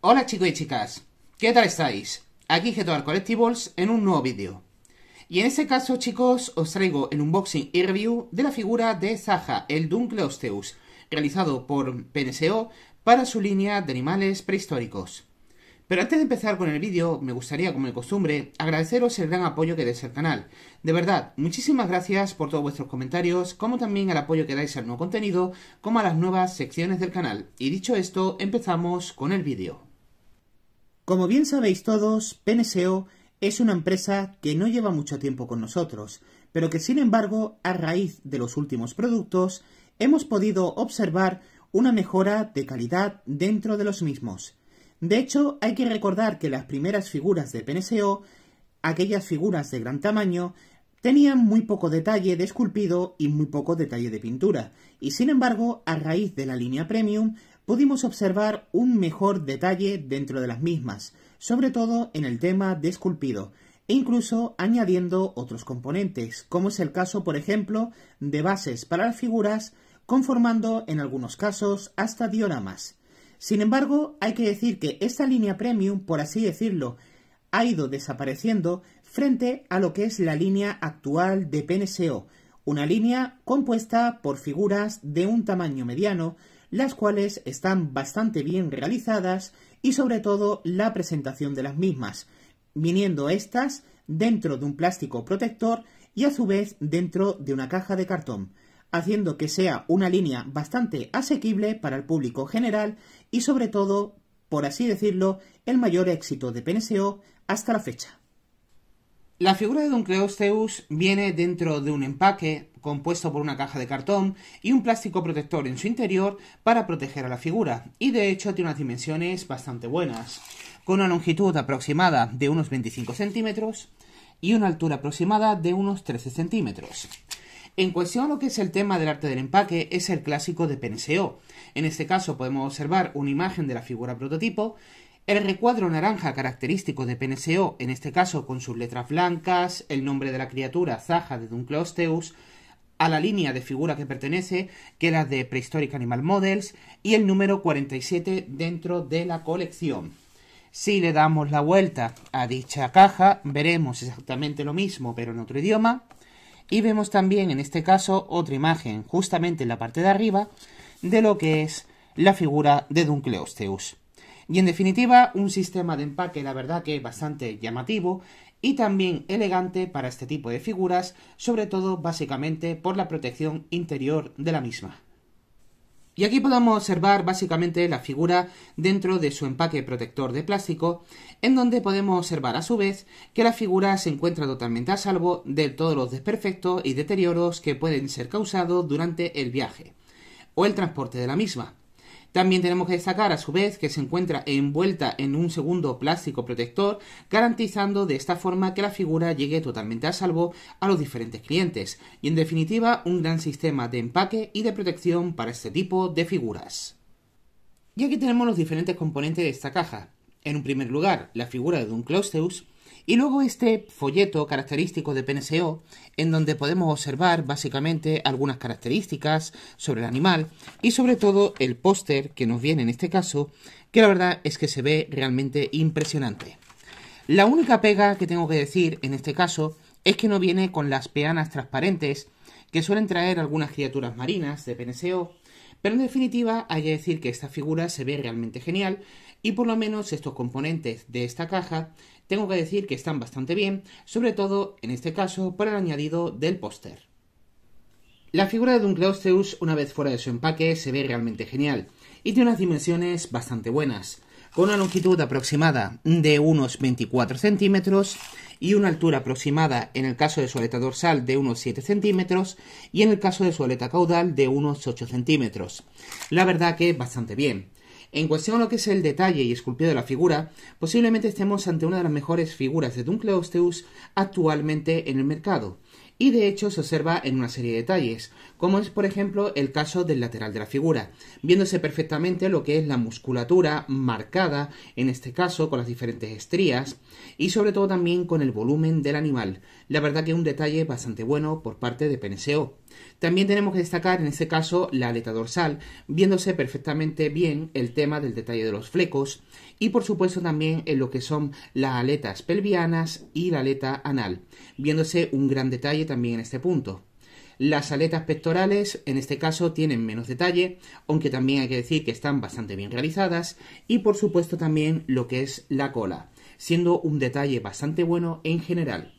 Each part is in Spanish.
Hola chicos y chicas, ¿qué tal estáis? Aquí Getoar Collectibles en un nuevo vídeo. Y en este caso chicos, os traigo el unboxing y review de la figura de Zaha, el Dunkleosteus, realizado por PNSO para su línea de animales prehistóricos. Pero antes de empezar con el vídeo, me gustaría, como de costumbre, agradeceros el gran apoyo que dais al canal. De verdad, muchísimas gracias por todos vuestros comentarios, como también al apoyo que dais al nuevo contenido, como a las nuevas secciones del canal. Y dicho esto, empezamos con el vídeo. Como bien sabéis todos, PNSEO es una empresa que no lleva mucho tiempo con nosotros, pero que sin embargo, a raíz de los últimos productos, hemos podido observar una mejora de calidad dentro de los mismos. De hecho, hay que recordar que las primeras figuras de PNSO, aquellas figuras de gran tamaño, tenían muy poco detalle de esculpido y muy poco detalle de pintura, y sin embargo, a raíz de la línea premium, pudimos observar un mejor detalle dentro de las mismas, sobre todo en el tema de esculpido, e incluso añadiendo otros componentes, como es el caso, por ejemplo, de bases para las figuras, conformando en algunos casos hasta dioramas. Sin embargo, hay que decir que esta línea premium, por así decirlo, ha ido desapareciendo frente a lo que es la línea actual de PNSO, una línea compuesta por figuras de un tamaño mediano, las cuales están bastante bien realizadas y sobre todo la presentación de las mismas, viniendo estas dentro de un plástico protector y a su vez dentro de una caja de cartón haciendo que sea una línea bastante asequible para el público general y sobre todo, por así decirlo, el mayor éxito de PNSO hasta la fecha. La figura de Don viene dentro de un empaque compuesto por una caja de cartón y un plástico protector en su interior para proteger a la figura, y de hecho tiene unas dimensiones bastante buenas, con una longitud aproximada de unos 25 centímetros y una altura aproximada de unos 13 centímetros. En cuestión lo que es el tema del arte del empaque es el clásico de PNCO. En este caso podemos observar una imagen de la figura prototipo, el recuadro naranja característico de PNCO, en este caso con sus letras blancas, el nombre de la criatura Zaja de Dunkleosteus, a la línea de figura que pertenece, que la de Prehistoric Animal Models, y el número 47 dentro de la colección. Si le damos la vuelta a dicha caja, veremos exactamente lo mismo, pero en otro idioma. Y vemos también en este caso otra imagen, justamente en la parte de arriba, de lo que es la figura de Duncleosteus. Y en definitiva, un sistema de empaque, la verdad que es bastante llamativo y también elegante para este tipo de figuras, sobre todo básicamente por la protección interior de la misma. Y aquí podemos observar básicamente la figura dentro de su empaque protector de plástico, en donde podemos observar a su vez que la figura se encuentra totalmente a salvo de todos los desperfectos y deterioros que pueden ser causados durante el viaje o el transporte de la misma. También tenemos que destacar a su vez que se encuentra envuelta en un segundo plástico protector, garantizando de esta forma que la figura llegue totalmente a salvo a los diferentes clientes, y en definitiva un gran sistema de empaque y de protección para este tipo de figuras. Y aquí tenemos los diferentes componentes de esta caja. En un primer lugar, la figura de Dunclosteus. Y luego este folleto característico de PNSO, en donde podemos observar básicamente algunas características sobre el animal y sobre todo el póster que nos viene en este caso, que la verdad es que se ve realmente impresionante. La única pega que tengo que decir en este caso es que no viene con las peanas transparentes que suelen traer algunas criaturas marinas de PNSO. pero en definitiva hay que decir que esta figura se ve realmente genial y por lo menos estos componentes de esta caja tengo que decir que están bastante bien, sobre todo en este caso por el añadido del póster. La figura de Dunkleosteus una vez fuera de su empaque se ve realmente genial y tiene unas dimensiones bastante buenas, con una longitud aproximada de unos 24 centímetros y una altura aproximada en el caso de su aleta dorsal de unos 7 centímetros y en el caso de su aleta caudal de unos 8 centímetros. La verdad que bastante bien. En cuestión a lo que es el detalle y esculpido de la figura, posiblemente estemos ante una de las mejores figuras de Dunkleosteus actualmente en el mercado, y de hecho se observa en una serie de detalles, como es por ejemplo el caso del lateral de la figura, viéndose perfectamente lo que es la musculatura marcada, en este caso con las diferentes estrías, y sobre todo también con el volumen del animal. La verdad que un detalle bastante bueno por parte de PNCO. También tenemos que destacar en este caso la aleta dorsal, viéndose perfectamente bien el tema del detalle de los flecos y por supuesto también en lo que son las aletas pelvianas y la aleta anal, viéndose un gran detalle también en este punto. Las aletas pectorales en este caso tienen menos detalle, aunque también hay que decir que están bastante bien realizadas, y por supuesto también lo que es la cola, siendo un detalle bastante bueno en general.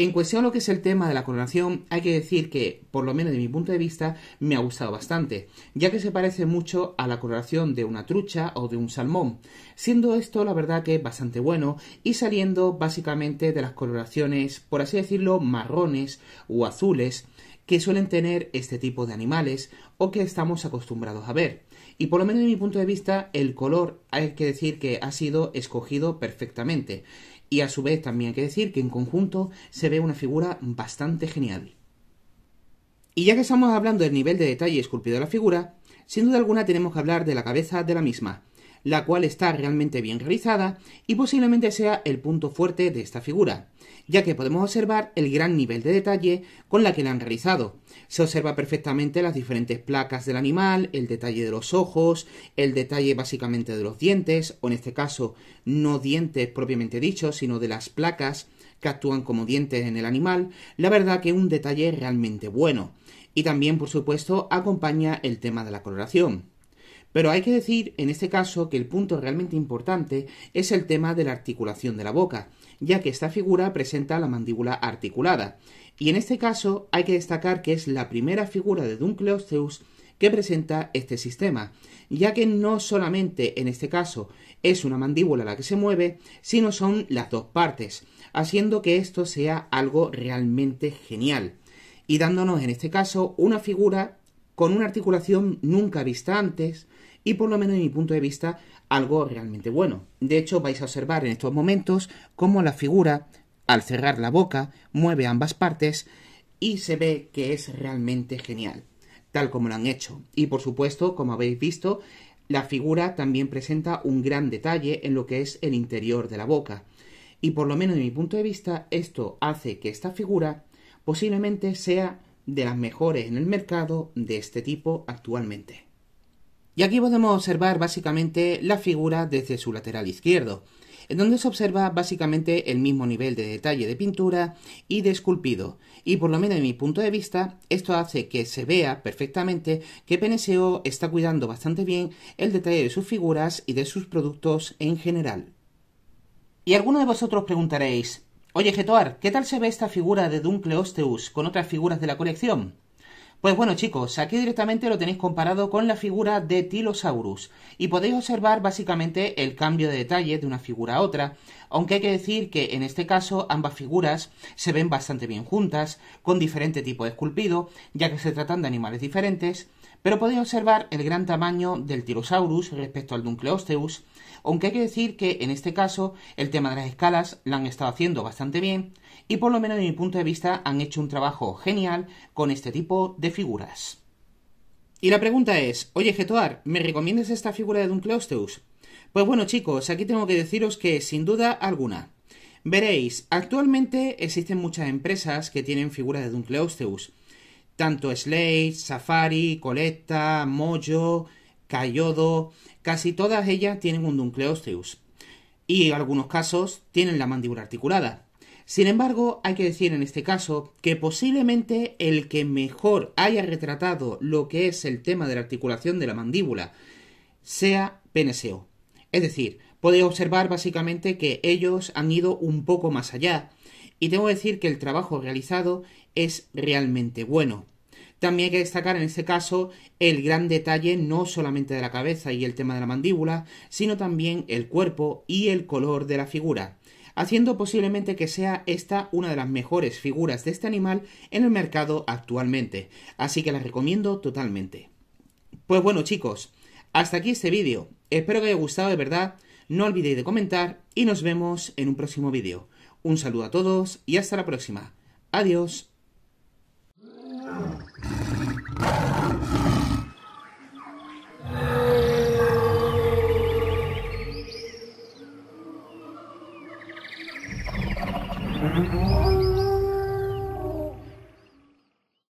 En cuestión lo que es el tema de la coloración hay que decir que, por lo menos de mi punto de vista, me ha gustado bastante, ya que se parece mucho a la coloración de una trucha o de un salmón, siendo esto la verdad que bastante bueno y saliendo básicamente de las coloraciones, por así decirlo, marrones o azules que suelen tener este tipo de animales o que estamos acostumbrados a ver. Y por lo menos de mi punto de vista, el color hay que decir que ha sido escogido perfectamente. Y a su vez también hay que decir que en conjunto se ve una figura bastante genial. Y ya que estamos hablando del nivel de detalle esculpido de la figura, sin duda alguna tenemos que hablar de la cabeza de la misma, la cual está realmente bien realizada y posiblemente sea el punto fuerte de esta figura, ya que podemos observar el gran nivel de detalle con la que la han realizado. Se observa perfectamente las diferentes placas del animal, el detalle de los ojos, el detalle básicamente de los dientes, o en este caso no dientes propiamente dichos, sino de las placas que actúan como dientes en el animal, la verdad que un detalle realmente bueno. Y también, por supuesto, acompaña el tema de la coloración. Pero hay que decir en este caso que el punto realmente importante es el tema de la articulación de la boca, ya que esta figura presenta la mandíbula articulada. Y en este caso hay que destacar que es la primera figura de Dunkleosteus que presenta este sistema, ya que no solamente en este caso es una mandíbula la que se mueve, sino son las dos partes, haciendo que esto sea algo realmente genial, y dándonos en este caso una figura con una articulación nunca vista antes, y por lo menos en mi punto de vista algo realmente bueno. De hecho vais a observar en estos momentos cómo la figura al cerrar la boca mueve ambas partes y se ve que es realmente genial, tal como lo han hecho. Y por supuesto, como habéis visto, la figura también presenta un gran detalle en lo que es el interior de la boca. Y por lo menos de mi punto de vista, esto hace que esta figura posiblemente sea de las mejores en el mercado de este tipo actualmente. Y aquí podemos observar básicamente la figura desde su lateral izquierdo, en donde se observa básicamente el mismo nivel de detalle de pintura y de esculpido, y por lo menos en mi punto de vista, esto hace que se vea perfectamente que PNSO está cuidando bastante bien el detalle de sus figuras y de sus productos en general. Y alguno de vosotros preguntaréis, oye Getoar, ¿qué tal se ve esta figura de Dunkleosteus con otras figuras de la colección? Pues bueno chicos, aquí directamente lo tenéis comparado con la figura de Tilosaurus y podéis observar básicamente el cambio de detalle de una figura a otra, aunque hay que decir que en este caso ambas figuras se ven bastante bien juntas, con diferente tipo de esculpido, ya que se tratan de animales diferentes, pero podéis observar el gran tamaño del Tilosaurus respecto al Duncleosteus. Aunque hay que decir que en este caso el tema de las escalas la han estado haciendo bastante bien y por lo menos de mi punto de vista han hecho un trabajo genial con este tipo de figuras. Y la pregunta es, oye Getoar, ¿me recomiendas esta figura de Dunkleosteus? Pues bueno chicos, aquí tengo que deciros que sin duda alguna. Veréis, actualmente existen muchas empresas que tienen figuras de Dunkleosteus. tanto Slate, Safari, Coletta, Mojo, Cayodo, casi todas ellas tienen un duncleosteus y en algunos casos tienen la mandíbula articulada. Sin embargo, hay que decir en este caso que posiblemente el que mejor haya retratado lo que es el tema de la articulación de la mandíbula sea PNSEO. Es decir, podéis observar básicamente que ellos han ido un poco más allá y tengo que decir que el trabajo realizado es realmente bueno. También hay que destacar en este caso el gran detalle no solamente de la cabeza y el tema de la mandíbula, sino también el cuerpo y el color de la figura, haciendo posiblemente que sea esta una de las mejores figuras de este animal en el mercado actualmente, así que la recomiendo totalmente. Pues bueno chicos, hasta aquí este vídeo, espero que haya gustado de verdad, no olvidéis de comentar y nos vemos en un próximo vídeo. Un saludo a todos y hasta la próxima. Adiós.